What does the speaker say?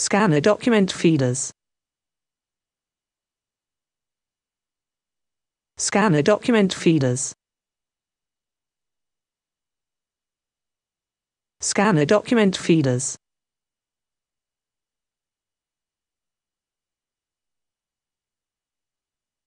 Scanner document feeders. Scanner document feeders. Scanner document feeders.